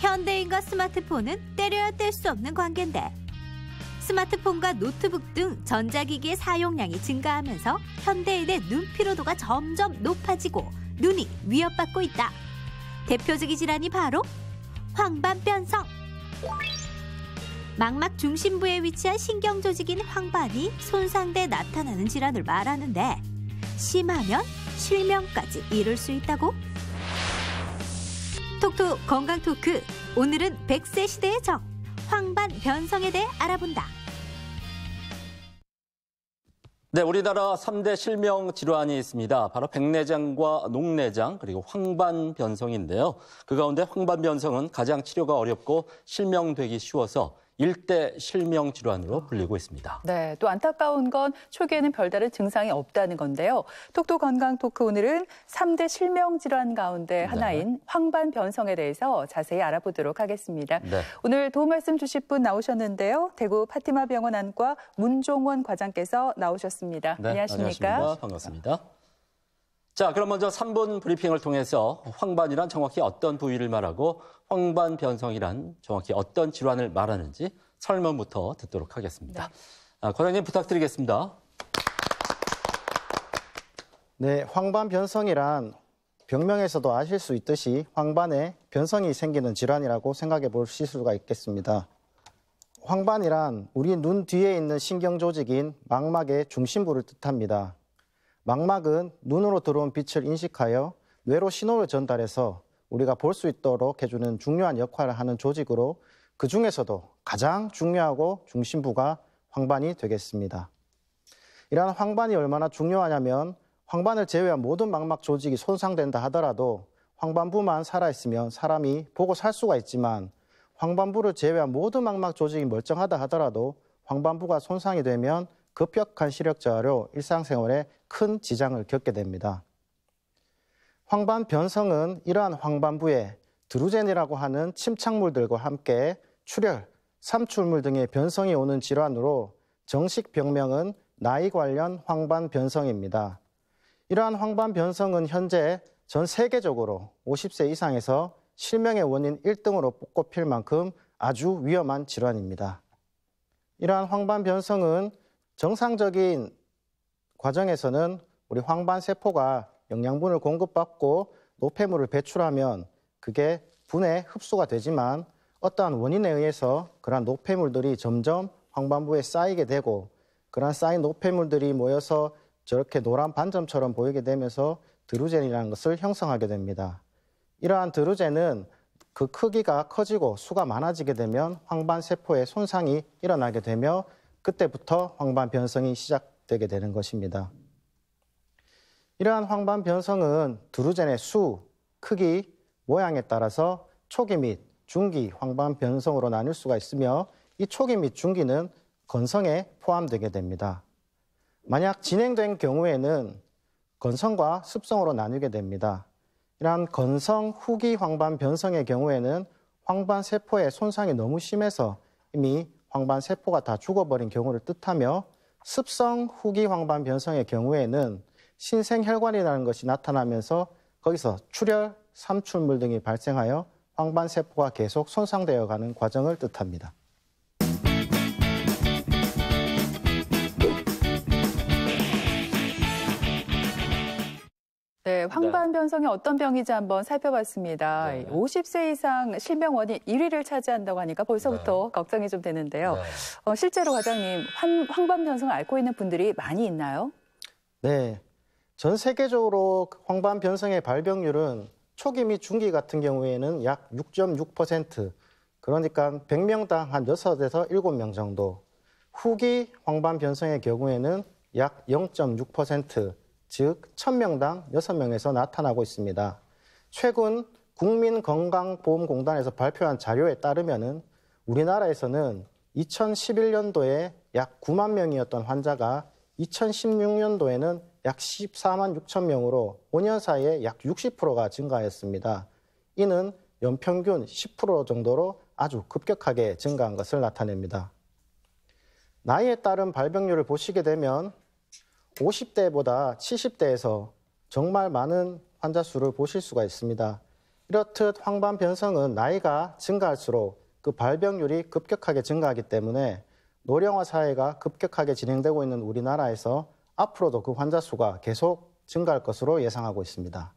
현대인과 스마트폰은 때려야 뗄 수 없는 관계인데 스마트폰과 노트북 등 전자기기의 사용량이 증가하면서 현대인의 눈 피로도가 점점 높아지고 눈이 위협받고 있다. 대표적인 질환이 바로 황반변성. 망막 중심부에 위치한 신경 조직인 황반이 손상돼 나타나는 질환을 말하는데 심하면 실명까지 이룰 수 있다고 톡톡 건강 토크. 오늘은 100세 시대의 적 황반 변성에 대해 알아본다. 네, 우리나라 3대 실명 질환이 있습니다. 바로 백내장과 녹내장 그리고 황반 변성인데요. 그 가운데 황반 변성은 가장 치료가 어렵고 실명되기 쉬워서 일대 실명 질환으로 불리고 있습니다. 네, 또 안타까운 건 초기에는 별다른 증상이 없다는 건데요. 톡톡 건강 토크 오늘은 3대 실명 질환 가운데 네. 하나인 네. 황반 변성에 대해서 자세히 알아보도록 하겠습니다. 네. 오늘 도움 말씀 주실 분 나오셨는데요. 대구 파티마 병원 안과 문종원 과장께서 나오셨습니다. 네, 안녕하십니까? 안녕하십니까? 반갑습니다. 자, 그럼 먼저 3분 브리핑을 통해서 황반이란 정확히 어떤 부위를 말하고 황반 변성이란 정확히 어떤 질환을 말하는지 설명부터 듣도록 하겠습니다. 네. 아, 과장님 부탁드리겠습니다. 네, 황반 변성이란 병명에서도 아실 수 있듯이 황반에 변성이 생기는 질환이라고 생각해 볼 수가 있겠습니다. 황반이란 우리 눈 뒤에 있는 신경 조직인 망막의 중심부를 뜻합니다. 망막은 눈으로 들어온 빛을 인식하여 뇌로 신호를 전달해서 우리가 볼 수 있도록 해주는 중요한 역할을 하는 조직으로 그 중에서도 가장 중요하고 중심부가 황반이 되겠습니다. 이러한 황반이 얼마나 중요하냐면 황반을 제외한 모든 망막 조직이 손상된다 하더라도 황반부만 살아있으면 사람이 보고 살 수가 있지만 황반부를 제외한 모든 망막 조직이 멀쩡하다 하더라도 황반부가 손상이 되면 급격한 시력 저하로 일상생활에 큰 지장을 겪게 됩니다. 황반 변성은 이러한 황반부에 드루젠이라고 하는 침착물들과 함께 출혈, 삼출물 등의 변성이 오는 질환으로 정식 병명은 나이 관련 황반 변성입니다. 이러한 황반 변성은 현재 전 세계적으로 50세 이상에서 실명의 원인 1등으로 꼽힐 만큼 아주 위험한 질환입니다. 이러한 황반 변성은 정상적인 과정에서는 우리 황반 세포가 영양분을 공급받고 노폐물을 배출하면 그게 분해 흡수가 되지만 어떠한 원인에 의해서 그러한 노폐물들이 점점 황반부에 쌓이게 되고 그러한 쌓인 노폐물들이 모여서 저렇게 노란 반점처럼 보이게 되면서 드루젠이라는 것을 형성하게 됩니다. 이러한 드루젠은 그 크기가 커지고 수가 많아지게 되면 황반 세포에 손상이 일어나게 되며 그때부터 황반 변성이 시작되게 되는 것입니다. 이러한 황반 변성은 두루젠의 수, 크기, 모양에 따라서 초기 및 중기 황반 변성으로 나눌 수가 있으며 이 초기 및 중기는 건성에 포함되게 됩니다. 만약 진행된 경우에는 건성과 습성으로 나누게 됩니다. 이러한 건성 후기 황반 변성의 경우에는 황반 세포의 손상이 너무 심해서 이미 황반 세포가 다 죽어버린 경우를 뜻하며 습성 후기 황반 변성의 경우에는 신생 혈관이라는 것이 나타나면서 거기서 출혈, 삼출물 등이 발생하여 황반 세포가 계속 손상되어 가는 과정을 뜻합니다. 네, 네. 황반변성이 어떤 병인지 한번 살펴봤습니다. 네. 50세 이상 실명 원이 1위를 차지한다고 하니까 벌써부터 네. 걱정이 좀 되는데요. 네. 어, 실제로 과장님, 황, 황반변성을 앓고 있는 분들이 많이 있나요? 네, 전 세계적으로 그 황반변성의 발병률은 초기 및 중기 같은 경우에는 약 6.6%, 그러니까 100명당 한 6에서 7명 정도, 후기 황반변성의 경우에는 약 0.6%, 즉 1000명당 6명에서 나타나고 있습니다. 최근 국민건강보험공단에서 발표한 자료에 따르면 우리나라에서는 2011년도에 약 9만 명이었던 환자가 2016년도에는 약 14만 6천 명으로 5년 사이에 약 60%가 증가했습니다. 이는 연평균 10% 정도로 아주 급격하게 증가한 것을 나타냅니다. 나이에 따른 발병률을 보시게 되면 50대보다 70대에서 정말 많은 환자 수를 보실 수가 있습니다. 이렇듯 황반 변성은 나이가 증가할수록 그 발병률이 급격하게 증가하기 때문에 노령화 사회가 급격하게 진행되고 있는 우리나라에서 앞으로도 그 환자 수가 계속 증가할 것으로 예상하고 있습니다.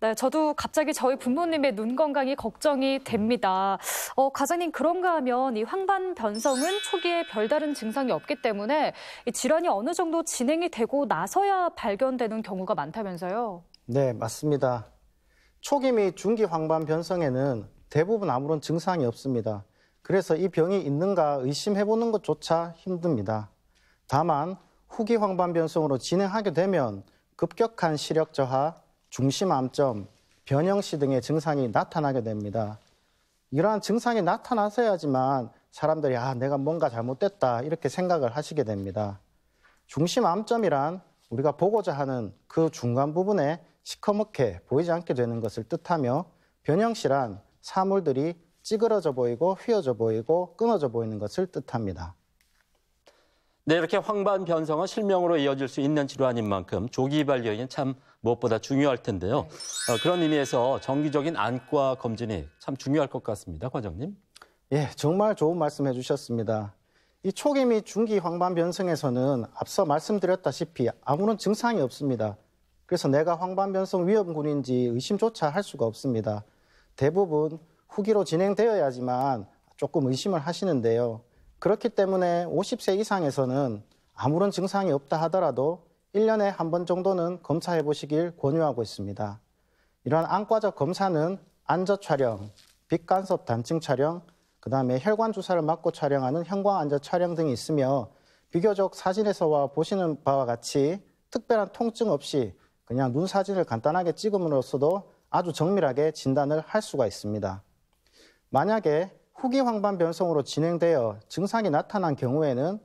네, 저도 갑자기 저희 부모님의 눈 건강이 걱정이 됩니다. 어, 과장님 그런가 하면 이 황반 변성은 초기에 별다른 증상이 없기 때문에 이 질환이 어느 정도 진행이 되고 나서야 발견되는 경우가 많다면서요? 네, 맞습니다. 초기 및 중기 황반 변성에는 대부분 아무런 증상이 없습니다. 그래서 이 병이 있는가 의심해보는 것조차 힘듭니다. 다만 후기 황반 변성으로 진행하게 되면 급격한 시력 저하, 중심암점, 변형시 등의 증상이 나타나게 됩니다. 이러한 증상이 나타나서야지만 사람들이 아 내가 뭔가 잘못됐다 이렇게 생각을 하시게 됩니다. 중심암점이란 우리가 보고자 하는 그 중간 부분에 시커멓게 보이지 않게 되는 것을 뜻하며 변형시란 사물들이 찌그러져 보이고 휘어져 보이고 끊어져 보이는 것을 뜻합니다. 네, 이렇게 황반 변성은 실명으로 이어질 수 있는 질환인 만큼 조기 발견이 참 무엇보다 중요할 텐데요. 네. 어, 그런 의미에서 정기적인 안과 검진이 참 중요할 것 같습니다, 과장님. 예, 정말 좋은 말씀 해주셨습니다. 이 초기 및 중기 황반 변성에서는 앞서 말씀드렸다시피 아무런 증상이 없습니다. 그래서 내가 황반 변성 위험군인지 의심조차 할 수가 없습니다. 대부분 후기로 진행되어야지만 조금 의심을 하시는데요. 그렇기 때문에 50세 이상에서는 아무런 증상이 없다 하더라도 1년에 한 번 정도는 검사해 보시길 권유하고 있습니다. 이러한 안과적 검사는 안저 촬영, 빛간섭 단층 촬영, 그 다음에 혈관 주사를 맞고 촬영하는 형광 안저 촬영 등이 있으며 비교적 사진에서와 보시는 바와 같이 특별한 통증 없이 그냥 눈 사진을 간단하게 찍음으로써도 아주 정밀하게 진단을 할 수가 있습니다. 만약에 후기 황반 변성으로 진행되어 증상이 나타난 경우에는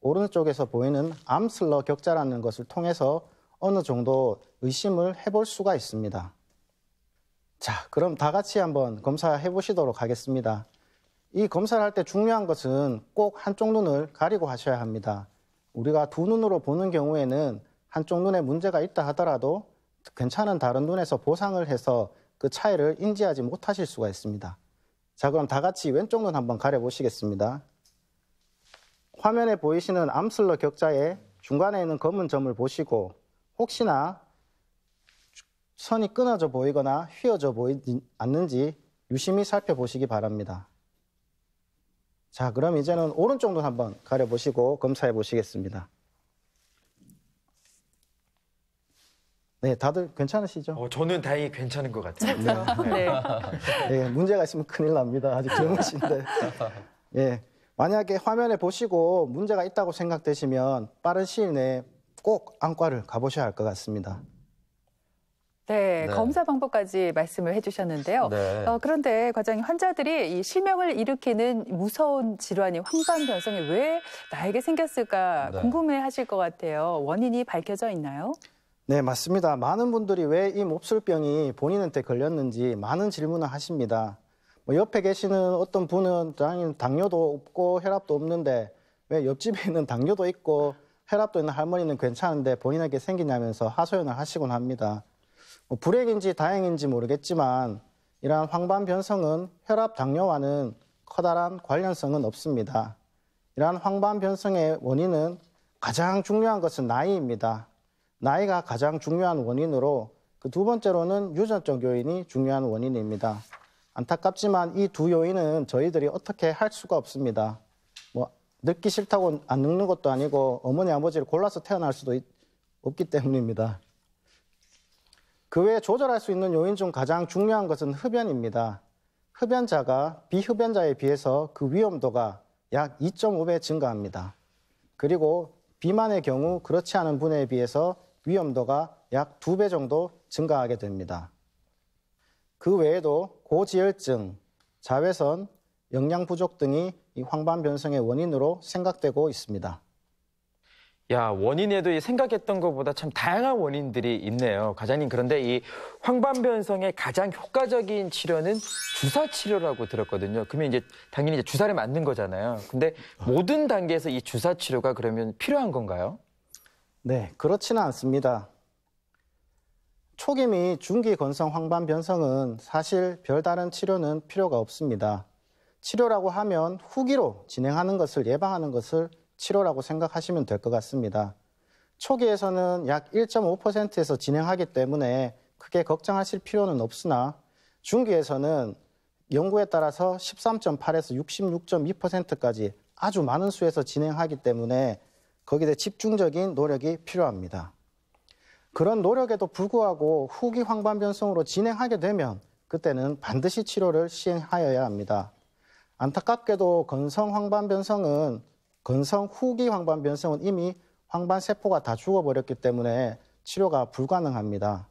오른쪽에서 보이는 암슬러 격자라는 것을 통해서 어느 정도 의심을 해볼 수가 있습니다. 자, 그럼 다 같이 한번 검사해 보시도록 하겠습니다. 이 검사를 할 때 중요한 것은 꼭 한쪽 눈을 가리고 하셔야 합니다. 우리가 두 눈으로 보는 경우에는 한쪽 눈에 문제가 있다 하더라도 괜찮은 다른 눈에서 보상을 해서 그 차이를 인지하지 못하실 수가 있습니다. 자, 그럼 다 같이 왼쪽 눈 한번 가려보시겠습니다. 화면에 보이시는 암슬러 격자의 중간에 있는 검은 점을 보시고 혹시나 선이 끊어져 보이거나 휘어져 보이지 않는지 유심히 살펴보시기 바랍니다. 자, 그럼 이제는 오른쪽 눈 한번 가려보시고 검사해 보시겠습니다. 네, 다들 괜찮으시죠? 어, 저는 다행히 괜찮은 것 같아요. 네. 네. 네, 문제가 있으면 큰일 납니다. 아직 젊으신데. 예, 만약에 화면에 보시고 문제가 있다고 생각되시면 빠른 시일 내에 꼭 안과를 가보셔야 할 것 같습니다. 네, 네, 검사 방법까지 말씀을 해주셨는데요. 네. 어, 그런데 과장님 환자들이 이 실명을 일으키는 무서운 질환이 황반 변성이 왜 나에게 생겼을까 네. 궁금해하실 것 같아요. 원인이 밝혀져 있나요? 네, 맞습니다. 많은 분들이 왜 이 몹쓸병이 본인한테 걸렸는지 많은 질문을 하십니다. 뭐 옆에 계시는 어떤 분은 당뇨도 없고 혈압도 없는데 왜 옆집에 있는 당뇨도 있고 혈압도 있는 할머니는 괜찮은데 본인에게 생기냐면서 하소연을 하시곤 합니다. 뭐 불행인지 다행인지 모르겠지만 이러한 황반 변성은 혈압 당뇨와는 커다란 관련성은 없습니다. 이러한 황반 변성의 원인은 가장 중요한 것은 나이입니다. 나이가 가장 중요한 원인으로 그 두 번째로는 유전적 요인이 중요한 원인입니다. 안타깝지만 이 두 요인은 저희들이 어떻게 할 수가 없습니다. 뭐 늙기 싫다고 안 늙는 것도 아니고 어머니 아버지를 골라서 태어날 수도 있, 없기 때문입니다. 그 외에 조절할 수 있는 요인 중 가장 중요한 것은 흡연입니다. 흡연자가 비흡연자에 비해서 그 위험도가 약 2.5배 증가합니다. 그리고 비만의 경우 그렇지 않은 분에 비해서 위험도가 약 두 배 정도 증가하게 됩니다. 그 외에도 고지혈증, 자외선, 영양 부족 등이 황반 변성의 원인으로 생각되고 있습니다. 야, 원인에도 생각했던 것보다 참 다양한 원인들이 있네요. 과장님, 그런데 이 황반변성의 가장 효과적인 치료는 주사 치료라고 들었거든요. 그러면 이제 당연히 이제 주사를 맞는 거잖아요. 근데 모든 단계에서 이 주사 치료가 그러면 필요한 건가요? 네, 그렇지는 않습니다. 초기및 중기건성 황반 변성은 사실 별다른 치료는 필요가 없습니다. 치료라고 하면 후기로 진행하는 것을 예방하는 것을 치료라고 생각하시면 될 것 같습니다. 초기에서는 약 1.5%에서 진행하기 때문에 크게 걱정하실 필요는 없으나 중기에서는 연구에 따라서 13.8에서 66.2%까지 아주 많은 수에서 진행하기 때문에 거기에 집중적인 노력이 필요합니다. 그런 노력에도 불구하고 후기 황반 변성으로 진행하게 되면 그때는 반드시 치료를 시행하여야 합니다. 안타깝게도 건성 황반 변성은 건성 후기 황반 변성은 이미 황반 세포가 다 죽어버렸기 때문에 치료가 불가능합니다.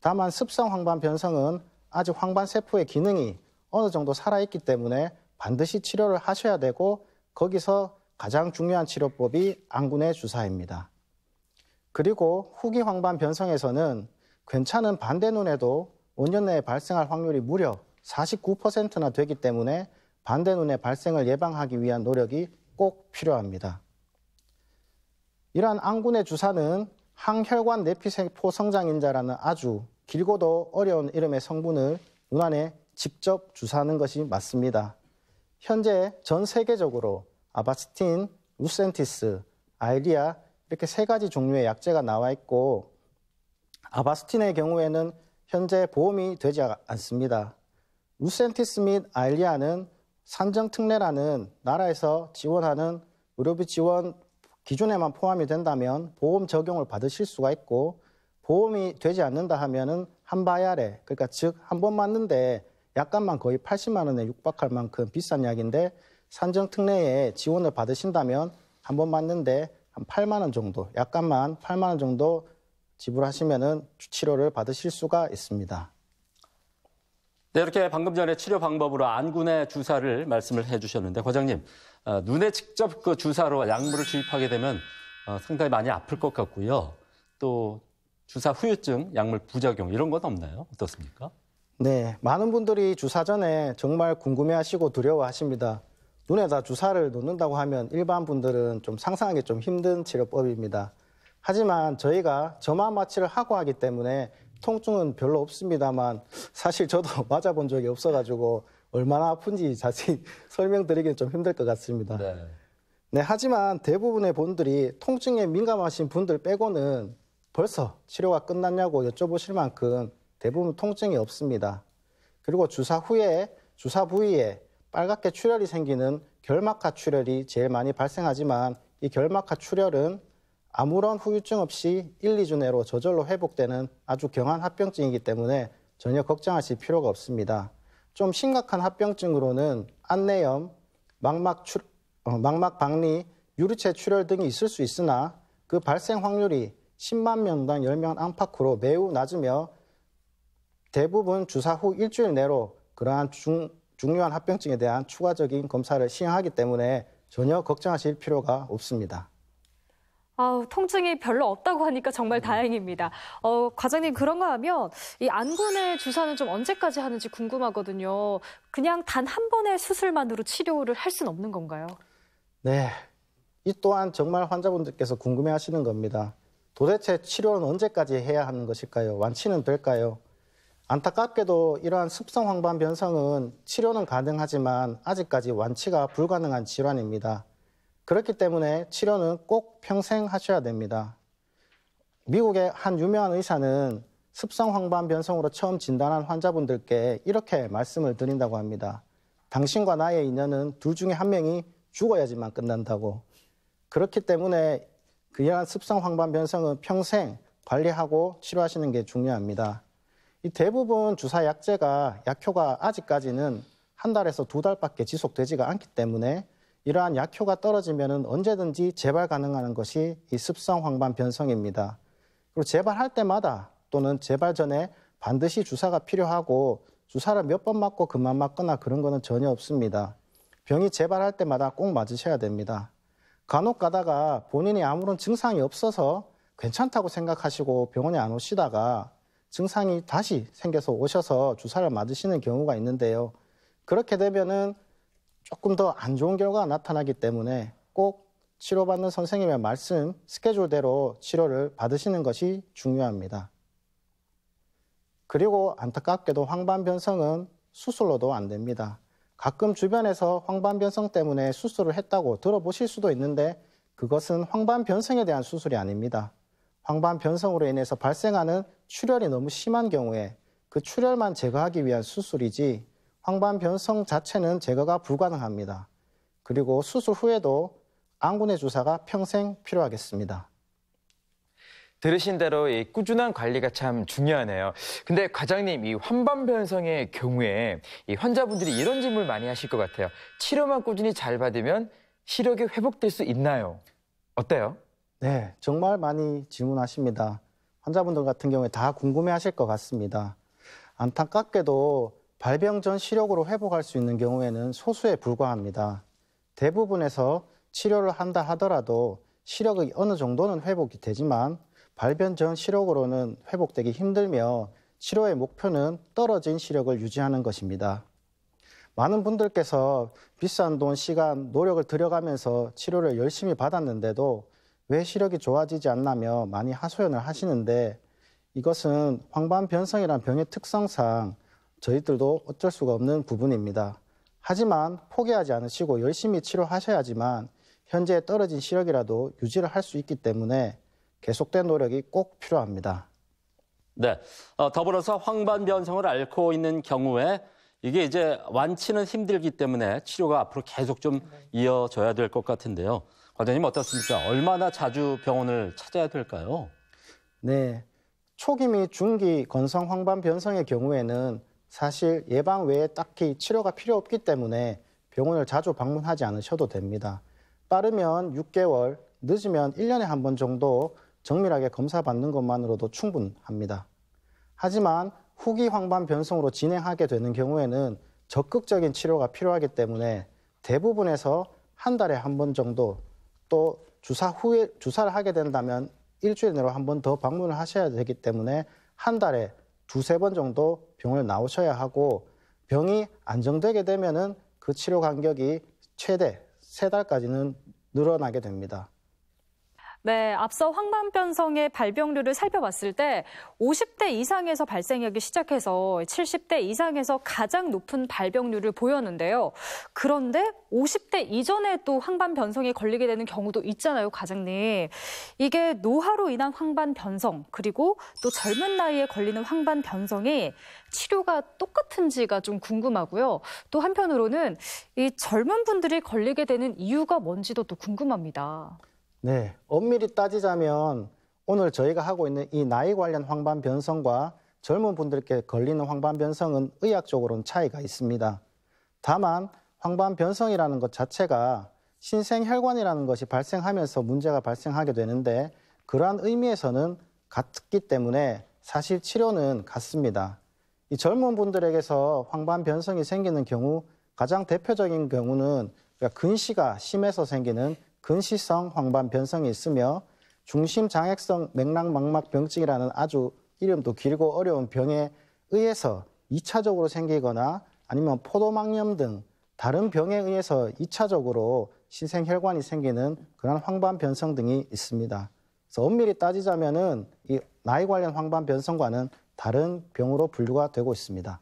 다만 습성 황반 변성은 아직 황반 세포의 기능이 어느 정도 살아있기 때문에 반드시 치료를 하셔야 되고 거기서 가장 중요한 치료법이 안군의 주사입니다. 그리고 후기 황반 변성에서는 괜찮은 반대 눈에도 5년 내에 발생할 확률이 무려 49%나 되기 때문에 반대 눈의 발생을 예방하기 위한 노력이 꼭 필요합니다. 이러한 안군의 주사는 항혈관 내피세포 성장인자라는 아주 길고도 어려운 이름의 성분을 눈 안에 직접 주사하는 것이 맞습니다. 현재 전 세계적으로 아바스틴, 루센티스, 아이리아 이렇게 세 가지 종류의 약제가 나와 있고 아바스틴의 경우에는 현재 보험이 되지 않습니다. 루센티스 및아 알리아는 산정특례라는 나라에서 지원하는 의료비 지원 기준에만 포함이 된다면 보험 적용을 받으실 수가 있고 보험이 되지 않는다 하면은 한 바이 아래 그러니까 즉 한 번 맞는데 약간만 거의 80만 원에 육박할 만큼 비싼 약인데 산정 특례에 지원을 받으신다면 한 번 맞는데 한 8만 원 정도, 약간만 8만 원 정도 지불하시면은 치료를 받으실 수가 있습니다. 네, 이렇게 방금 전에 치료 방법으로 안군의 주사를 말씀을 해주셨는데 과장님 어, 눈에 직접 그 주사로 약물을 주입하게 되면 어, 상당히 많이 아플 것 같고요. 또 주사 후유증, 약물 부작용 이런 건 없나요? 어떻습니까? 네, 많은 분들이 주사 전에 정말 궁금해하시고 두려워하십니다. 눈에다 주사를 놓는다고 하면 일반 분들은 좀 상상하기 좀 힘든 치료법입니다. 하지만 저희가 점화 마취를 하고 하기 때문에 통증은 별로 없습니다만 사실 저도 맞아본 적이 없어가지고 얼마나 아픈지 자세히 설명드리기는 좀 힘들 것 같습니다. 네. 네, 하지만 대부분의 분들이 통증에 민감하신 분들 빼고는 벌써 치료가 끝났냐고 여쭤보실 만큼 대부분 통증이 없습니다. 그리고 주사 후에 주사 부위에 빨갛게 출혈이 생기는 결막하 출혈이 제일 많이 발생하지만 이 결막하 출혈은 아무런 후유증 없이 1, 2주 내로 저절로 회복되는 아주 경한 합병증이기 때문에 전혀 걱정하실 필요가 없습니다. 좀 심각한 합병증으로는 안내염, 망막, 출, 어, 망막 박리, 유리체 출혈 등이 있을 수 있으나 그 발생 확률이 10만 명당 10명 안팎으로 매우 낮으며 대부분 주사 후 일주일 내로 그러한 중, 중요한 합병증에 대한 추가적인 검사를 시행하기 때문에 전혀 걱정하실 필요가 없습니다. 아 통증이 별로 없다고 하니까 정말 다행입니다. 어, 과장님 그런가 하면 이 안구내 주사는 좀 언제까지 하는지 궁금하거든요. 그냥 단 한 번의 수술만으로 치료를 할 수는 없는 건가요? 네. 이 또한 정말 환자분들께서 궁금해 하시는 겁니다. 도대체 치료는 언제까지 해야 하는 것일까요? 완치는 될까요? 안타깝게도 이러한 습성 황반 변성은 치료는 가능하지만 아직까지 완치가 불가능한 질환입니다. 그렇기 때문에 치료는 꼭 평생 하셔야 됩니다. 미국의 한 유명한 의사는 습성 황반 변성으로 처음 진단한 환자분들께 이렇게 말씀을 드린다고 합니다. 당신과 나의 인연은 둘 중에 한 명이 죽어야지만 끝난다고. 그렇기 때문에 그러한 습성 황반 변성은 평생 관리하고 치료하시는 게 중요합니다. 이 대부분 주사 약제가 약효가 아직까지는 한 달에서 두 달밖에 지속되지가 않기 때문에 이러한 약효가 떨어지면 언제든지 재발 가능한 것이 이 습성 황반 변성입니다. 그리고 재발할 때마다 또는 재발 전에 반드시 주사가 필요하고 주사를 몇 번 맞고 그만 맞거나 그런 거는 전혀 없습니다. 병이 재발할 때마다 꼭 맞으셔야 됩니다. 간혹 가다가 본인이 아무런 증상이 없어서 괜찮다고 생각하시고 병원에 안 오시다가 증상이 다시 생겨서 오셔서 주사를 맞으시는 경우가 있는데요. 그렇게 되면은 조금 더 안 좋은 결과가 나타나기 때문에 꼭 치료받는 선생님의 말씀, 스케줄대로 치료를 받으시는 것이 중요합니다. 그리고 안타깝게도 황반변성은 수술로도 안 됩니다. 가끔 주변에서 황반변성 때문에 수술을 했다고 들어보실 수도 있는데 그것은 황반변성에 대한 수술이 아닙니다. 황반 변성으로 인해서 발생하는 출혈이 너무 심한 경우에 그 출혈만 제거하기 위한 수술이지 황반 변성 자체는 제거가 불가능합니다. 그리고 수술 후에도 안구내 주사가 평생 필요하겠습니다. 들으신 대로 이 꾸준한 관리가 참 중요하네요. 근데 과장님, 이 환반 변성의 경우에 이 환자분들이 이런 질문을 많이 하실 것 같아요. 치료만 꾸준히 잘 받으면 시력이 회복될 수 있나요? 어때요? 네, 정말 많이 질문하십니다. 환자분들 같은 경우에 다 궁금해하실 것 같습니다. 안타깝게도 발병 전 시력으로 회복할 수 있는 경우에는 소수에 불과합니다. 대부분에서 치료를 한다 하더라도 시력이 어느 정도는 회복이 되지만 발병 전 시력으로는 회복되기 힘들며 치료의 목표는 떨어진 시력을 유지하는 것입니다. 많은 분들께서 비싼 돈, 시간, 노력을 들여가면서 치료를 열심히 받았는데도 왜 시력이 좋아지지 않나며 많이 하소연을 하시는데 이것은 황반변성이란 병의 특성상 저희들도 어쩔 수가 없는 부분입니다. 하지만 포기하지 않으시고 열심히 치료하셔야지만 현재 떨어진 시력이라도 유지를 할 수 있기 때문에 계속된 노력이 꼭 필요합니다. 네. 어, 더불어서 황반변성을 앓고 있는 경우에 이게 이제 완치는 힘들기 때문에 치료가 앞으로 계속 좀 이어져야 될 것 같은데요. 과장님 어떻습니까? 얼마나 자주 병원을 찾아야 될까요? 네. 초기 및 중기 건성 황반 변성의 경우에는 사실 예방 외에 딱히 치료가 필요 없기 때문에 병원을 자주 방문하지 않으셔도 됩니다. 빠르면 6개월, 늦으면 1년에 한 번 정도 정밀하게 검사받는 것만으로도 충분합니다. 하지만 후기 황반 변성으로 진행하게 되는 경우에는 적극적인 치료가 필요하기 때문에 대부분에서 한 달에 한 번 정도 또 주사 후에 주사를 하게 된다면 일주일 내로 한 번 더 방문을 하셔야 되기 때문에 한 달에 두세 번 정도 병을 나오셔야 하고 병이 안정되게 되면은 그 치료 간격이 최대 세 달까지는 늘어나게 됩니다. 네, 앞서 황반변성의 발병률을 살펴봤을 때 50대 이상에서 발생하기 시작해서 70대 이상에서 가장 높은 발병률을 보였는데요. 그런데 50대 이전에 또 황반변성에 걸리게 되는 경우도 있잖아요, 과장님. 이게 노화로 인한 황반변성 그리고 또 젊은 나이에 걸리는 황반변성이 치료가 똑같은지가 좀 궁금하고요. 또 한편으로는 이 젊은 분들이 걸리게 되는 이유가 뭔지도 또 궁금합니다. 네, 엄밀히 따지자면 오늘 저희가 하고 있는 이 나이 관련 황반 변성과 젊은 분들께 걸리는 황반 변성은 의학적으로는 차이가 있습니다. 다만 황반 변성이라는 것 자체가 신생혈관이라는 것이 발생하면서 문제가 발생하게 되는데 그러한 의미에서는 같기 때문에 사실 치료는 같습니다. 이 젊은 분들에게서 황반 변성이 생기는 경우 가장 대표적인 경우는 그러니까 근시가 심해서 생기는 근시성 황반 변성이 있으며 중심 장액성 맥락망막 병증이라는 아주 이름도 길고 어려운 병에 의해서 2차적으로 생기거나 아니면 포도막염 등 다른 병에 의해서 2차적으로 신생혈관이 생기는 그런 황반 변성 등이 있습니다. 그래서 엄밀히 따지자면은 이 나이 관련 황반 변성과는 다른 병으로 분류가 되고 있습니다.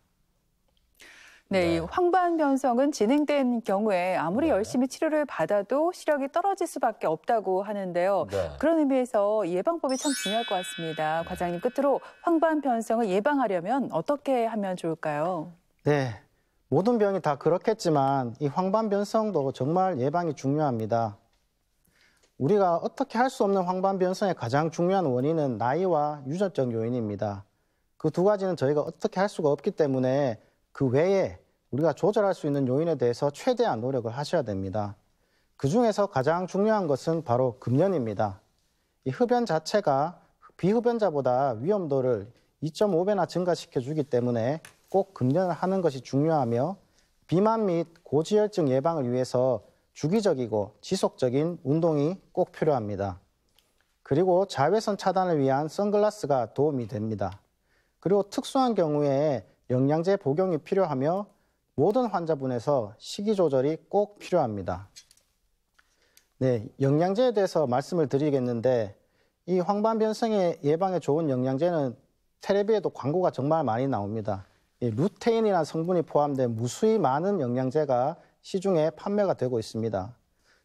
네, 네. 이 황반 변성은 진행된 경우에 아무리 네. 열심히 치료를 받아도 시력이 떨어질 수밖에 없다고 하는데요. 네. 그런 의미에서 예방법이 참 중요할 것 같습니다. 네. 과장님 끝으로 황반 변성을 예방하려면 어떻게 하면 좋을까요? 네. 모든 병이 다 그렇겠지만 이 황반 변성도 정말 예방이 중요합니다. 우리가 어떻게 할 수 없는 황반 변성의 가장 중요한 원인은 나이와 유전적 요인입니다. 그 두 가지는 저희가 어떻게 할 수가 없기 때문에 그 외에 우리가 조절할 수 있는 요인에 대해서 최대한 노력을 하셔야 됩니다. 그 중에서 가장 중요한 것은 바로 금연입니다. 이 흡연 자체가 비흡연자보다 위험도를 2.5배나 증가시켜 주기 때문에 꼭 금연을 하는 것이 중요하며 비만 및 고지혈증 예방을 위해서 주기적이고 지속적인 운동이 꼭 필요합니다. 그리고 자외선 차단을 위한 선글라스가 도움이 됩니다. 그리고 특수한 경우에 영양제 복용이 필요하며 모든 환자분에서 식이 조절이 꼭 필요합니다. 네, 영양제에 대해서 말씀을 드리겠는데 이 황반변성의 예방에 좋은 영양제는 테레비에도 광고가 정말 많이 나옵니다. 루테인이라는 성분이 포함된 무수히 많은 영양제가 시중에 판매가 되고 있습니다.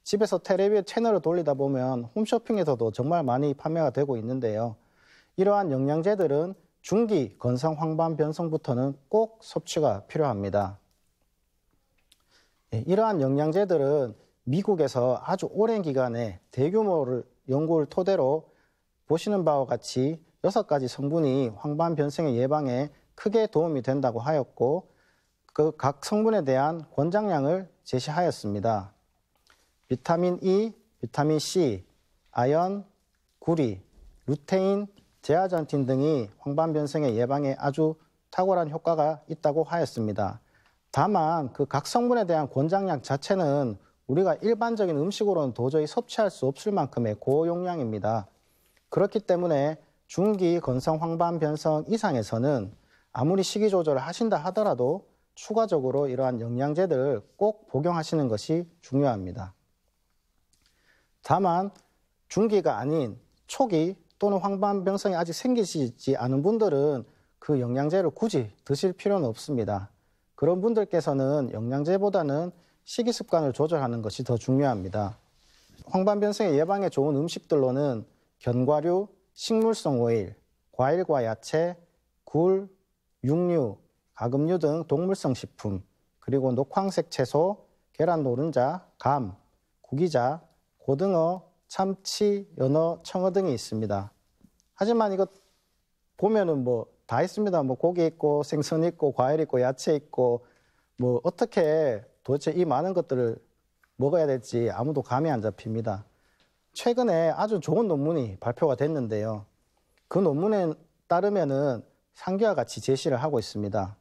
집에서 테레비의 채널을 돌리다 보면 홈쇼핑에서도 정말 많이 판매가 되고 있는데요. 이러한 영양제들은 중기 건성 황반 변성부터는 꼭 섭취가 필요합니다. 예, 이러한 영양제들은 미국에서 아주 오랜 기간에 대규모 를 연구를 토대로 보시는 바와 같이 여섯 가지 성분이 황반 변성의 예방에 크게 도움이 된다고 하였고 그 각 성분에 대한 권장량을 제시하였습니다. 비타민 E, 비타민 C, 아연, 구리, 루테인, 제아장틴 등이 황반변성의 예방에 아주 탁월한 효과가 있다고 하였습니다. 다만 그 각 성분에 대한 권장량 자체는 우리가 일반적인 음식으로는 도저히 섭취할 수 없을 만큼의 고용량입니다. 그렇기 때문에 중기 건성 황반 변성 이상에서는 아무리 식이 조절을 하신다 하더라도 추가적으로 이러한 영양제들을 꼭 복용하시는 것이 중요합니다. 다만 중기가 아닌 초기 또는 황반변성이 아직 생기지 않은 분들은 그 영양제를 굳이 드실 필요는 없습니다. 그런 분들께서는 영양제보다는 식이 습관을 조절하는 것이 더 중요합니다. 황반변성의 예방에 좋은 음식들로는 견과류, 식물성 오일, 과일과 야채, 굴, 육류, 가금류 등 동물성 식품, 그리고 녹황색 채소, 계란 노른자, 감, 구기자, 고등어, 참치, 연어, 청어 등이 있습니다. 하지만 이거 보면은 뭐 다 있습니다. 뭐 고기 있고 생선 있고 과일 있고 야채 있고 뭐 어떻게 도대체 이 많은 것들을 먹어야 될지 아무도 감이 안 잡힙니다. 최근에 아주 좋은 논문이 발표가 됐는데요. 그 논문에 따르면은 상기와 같이 제시를 하고 있습니다.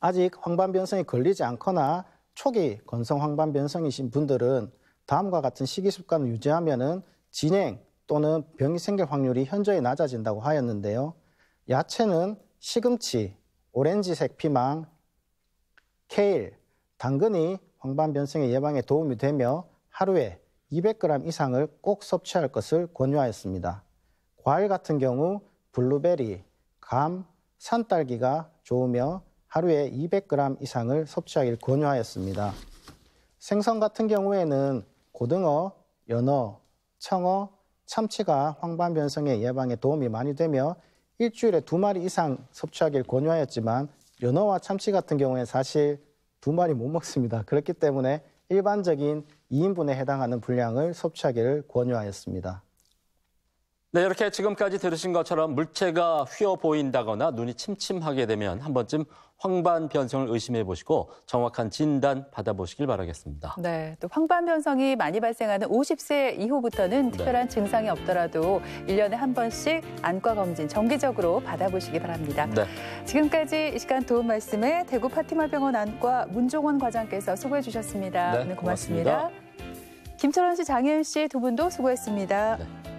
아직 황반변성이 걸리지 않거나 초기 건성 황반변성이신 분들은 다음과 같은 식이 습관을 유지하면은 진행 또는 병이 생길 확률이 현저히 낮아진다고 하였는데요. 야채는 시금치, 오렌지색 피망, 케일, 당근이 황반 변성의 예방에 도움이 되며 하루에 200g 이상을 꼭 섭취할 것을 권유하였습니다. 과일 같은 경우 블루베리, 감, 산딸기가 좋으며 하루에 200g 이상을 섭취하길 권유하였습니다. 생선 같은 경우에는 고등어, 연어, 청어, 참치가 황반 변성의 예방에 도움이 많이 되며 일주일에 두 마리 이상 섭취하길 권유하였지만 연어와 참치 같은 경우에 사실 두 마리 못 먹습니다. 그렇기 때문에 일반적인 2인분에 해당하는 분량을 섭취하기를 권유하였습니다. 네, 이렇게 지금까지 들으신 것처럼 물체가 휘어 보인다거나 눈이 침침하게 되면 한 번쯤 황반 변성을 의심해 보시고 정확한 진단 받아보시길 바라겠습니다. 네, 또 황반 변성이 많이 발생하는 50세 이후부터는 특별한 네. 증상이 없더라도 1년에 한 번씩 안과 검진 정기적으로 받아보시기 바랍니다. 네. 지금까지 이 시간 도움 말씀에 대구 파티마병원 안과 문종원 과장께서 수고해 주셨습니다. 네, 고맙습니다. 고맙습니다. 김철원 씨, 장혜은 씨두 분도 수고했습니다. 네.